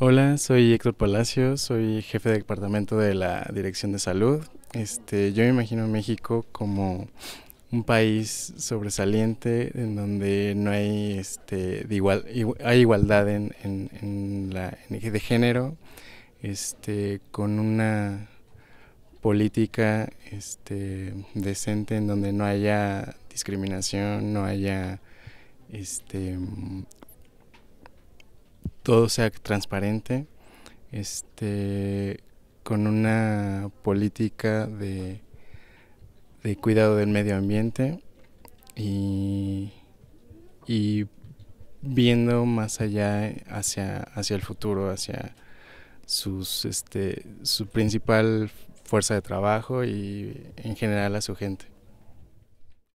Hola, soy Héctor Palacio, soy jefe de departamento de la Dirección de Salud. Este, yo me imagino México como un país sobresaliente en donde no hay este igual, hay igualdad en, la de género, este, con una política este, decente en donde no haya discriminación, no haya este todo sea transparente, este, con una política de, cuidado del medio ambiente y, viendo más allá hacia, hacia el futuro, hacia sus, este, su principal fuerza de trabajo y en general a su gente.